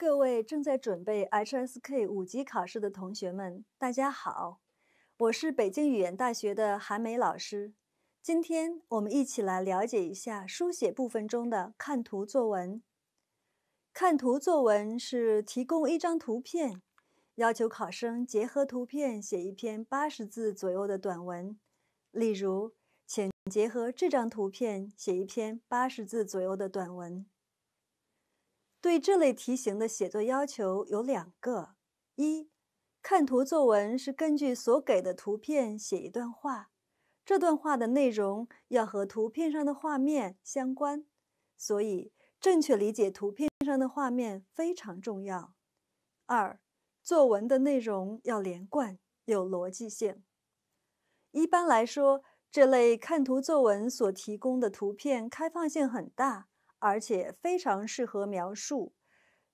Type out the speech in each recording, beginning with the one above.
各位正在准备 HSK 五级考试的同学们，大家好，我是北京语言大学的韩梅老师。今天我们一起来了解一下书写部分中的看图作文。看图作文是提供一张图片，要求考生结合图片写一篇八十字左右的短文。例如，请结合这张图片写一篇八十字左右的短文。对这类题型的写作要求有两个：一，看图作文是根据所给的图片写一段话，这段话的内容要和图片上的画面相关，所以正确理解图片上的画面非常重要；二，作文的内容要连贯，有逻辑性。一般来说，这类看图作文所提供的图片开放性很大。而且非常适合描述，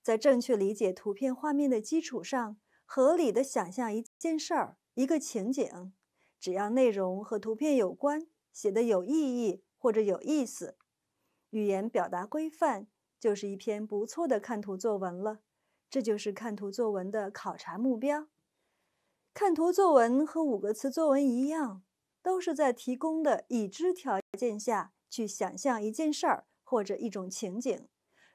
在正确理解图片画面的基础上，合理的想象一件事儿、一个情景，只要内容和图片有关，写的有意义或者有意思，语言表达规范，就是一篇不错的看图作文了。这就是看图作文的考察目标。看图作文和五个词作文一样，都是在提供的已知条件下去想象一件事儿。或者一种情景，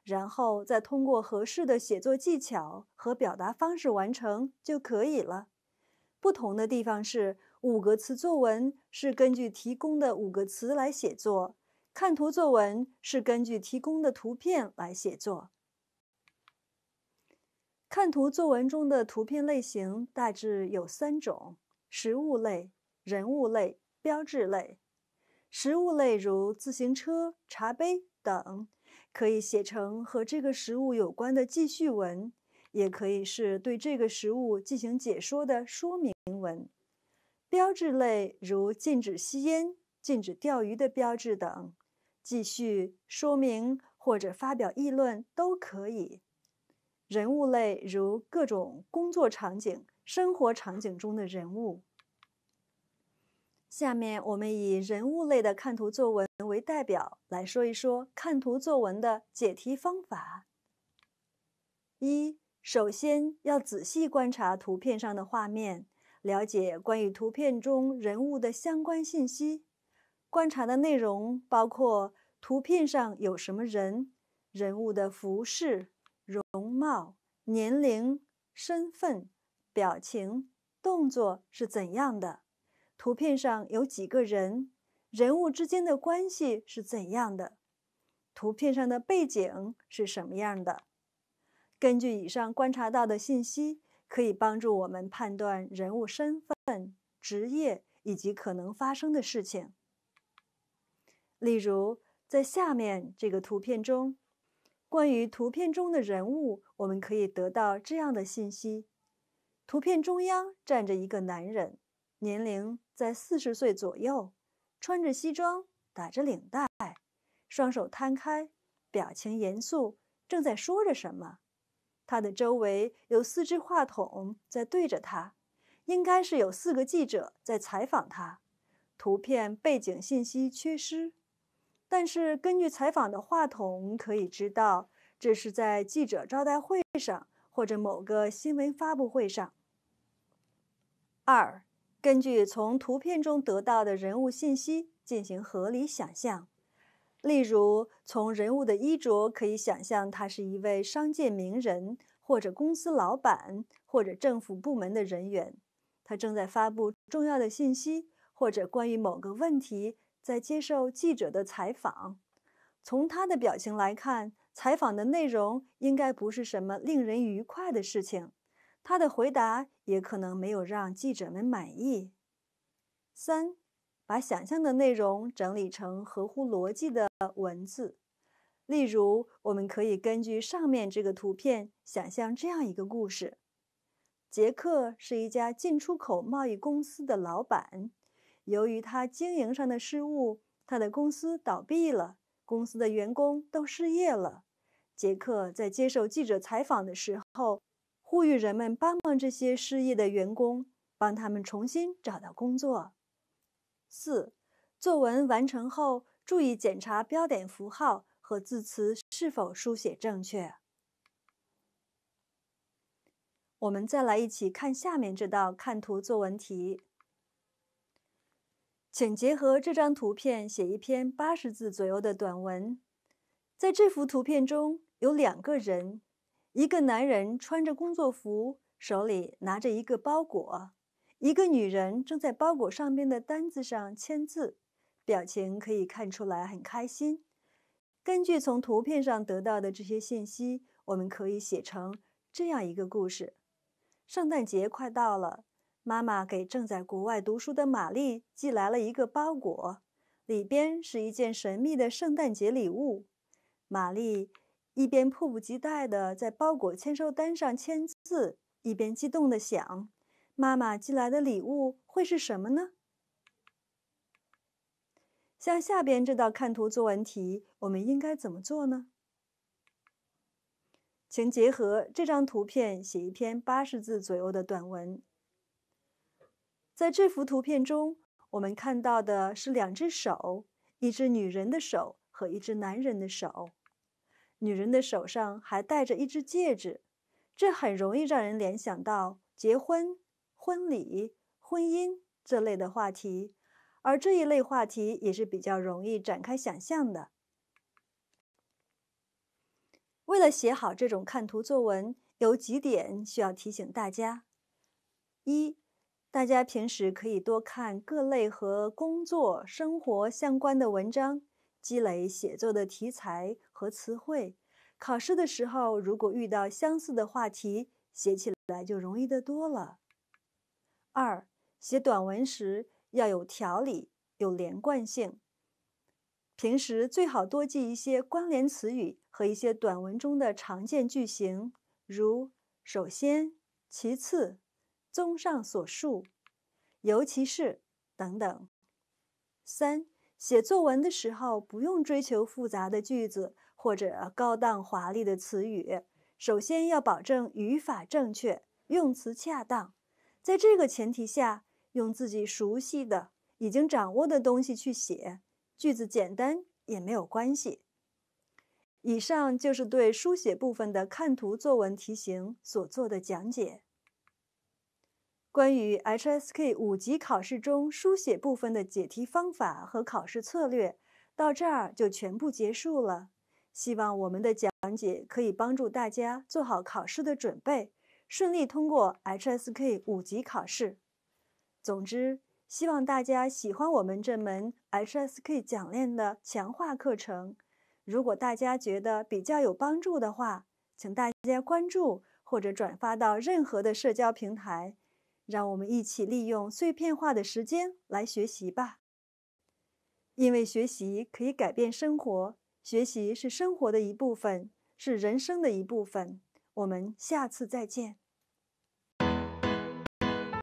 然后再通过合适的写作技巧和表达方式完成就可以了。不同的地方是，五个词作文是根据提供的五个词来写作，看图作文是根据提供的图片来写作。看图作文中的图片类型大致有三种：实物类、人物类、标志类。实物类如自行车、茶杯。等可以写成和这个食物有关的记叙文，也可以是对这个食物进行解说的说明文。标志类如禁止吸烟、禁止钓鱼的标志等，继续说明或者发表议论都可以。人物类如各种工作场景、生活场景中的人物。下面我们以人物类的看图作文为代表来说一说看图作文的解题方法。一，首先要仔细观察图片上的画面，了解关于图片中人物的相关信息。观察的内容包括：图片上有什么人？人物的服饰、容貌、年龄、身份、表情、动作是怎样的？图片上有几个人，人物之间的关系是怎样的？图片上的背景是什么样的？根据以上观察到的信息，可以帮助我们判断人物身份、职业以及可能发生的事情。例如，在下面这个图片中，关于图片中的人物，我们可以得到这样的信息：图片中央站着一个男人，年龄。在四十岁左右，穿着西装，打着领带，双手摊开，表情严肃，正在说着什么。他的周围有四只话筒在对着他，应该是有四个记者在采访他。图片背景信息缺失，但是根据采访的话筒可以知道，这是在记者招待会上或者某个新闻发布会上。二。根据从图片中得到的人物信息进行合理想象，例如从人物的衣着可以想象他是一位商界名人，或者公司老板，或者政府部门的人员。他正在发布重要的信息，或者关于某个问题在接受记者的采访。从他的表情来看，采访的内容应该不是什么令人愉快的事情。他的回答。也可能没有让记者们满意。三，把想象的内容整理成合乎逻辑的文字。例如，我们可以根据上面这个图片想象这样一个故事：杰克是一家进出口贸易公司的老板，由于他经营上的失误，他的公司倒闭了，公司的员工都失业了。杰克在接受记者采访的时候。呼吁人们帮忙这些失业的员工，帮他们重新找到工作。四，作文完成后，注意检查标点符号和字词是否书写正确。我们再来一起看下面这道看图作文题，请结合这张图片写一篇八十字左右的短文。在这幅图片中有两个人。一个男人穿着工作服，手里拿着一个包裹，一个女人正在包裹上边的单子上签字，表情可以看出来很开心。根据从图片上得到的这些信息，我们可以写成这样一个故事：圣诞节快到了，妈妈给正在国外读书的玛丽寄来了一个包裹，里边是一件神秘的圣诞节礼物，玛丽。一边迫不及待的在包裹签收单上签字，一边激动的想：“妈妈寄来的礼物会是什么呢？”像下边这道看图作文题，我们应该怎么做呢？请结合这张图片写一篇八十字左右的短文。在这幅图片中，我们看到的是两只手，一只女人的手和一只男人的手。女人的手上还戴着一只戒指，这很容易让人联想到结婚、婚礼、婚姻这类的话题，而这一类话题也是比较容易展开想象的。为了写好这种看图作文，有几点需要提醒大家：一、大家平时可以多看各类和工作、生活相关的文章。积累写作的题材和词汇，考试的时候如果遇到相似的话题，写起来就容易得多了。二、写短文时要有条理、有连贯性。平时最好多记一些关联词语和一些短文中的常见句型，如“首先”“其次”“综上所述”“尤其是”等等。三。写作文的时候，不用追求复杂的句子或者高档华丽的词语，首先要保证语法正确、用词恰当。在这个前提下，用自己熟悉的、已经掌握的东西去写，句子简单也没有关系。以上就是对书写部分的看图作文题型所做的讲解。关于 HSK 五级考试中书写部分的解题方法和考试策略，到这儿就全部结束了。希望我们的讲解可以帮助大家做好考试的准备，顺利通过 HSK 五级考试。总之，希望大家喜欢我们这门 HSK 讲练的强化课程。如果大家觉得比较有帮助的话，请大家关注或者转发到任何的社交平台。让我们一起利用碎片化的时间来学习吧，因为学习可以改变生活，学习是生活的一部分，是人生的一部分。我们下次再见。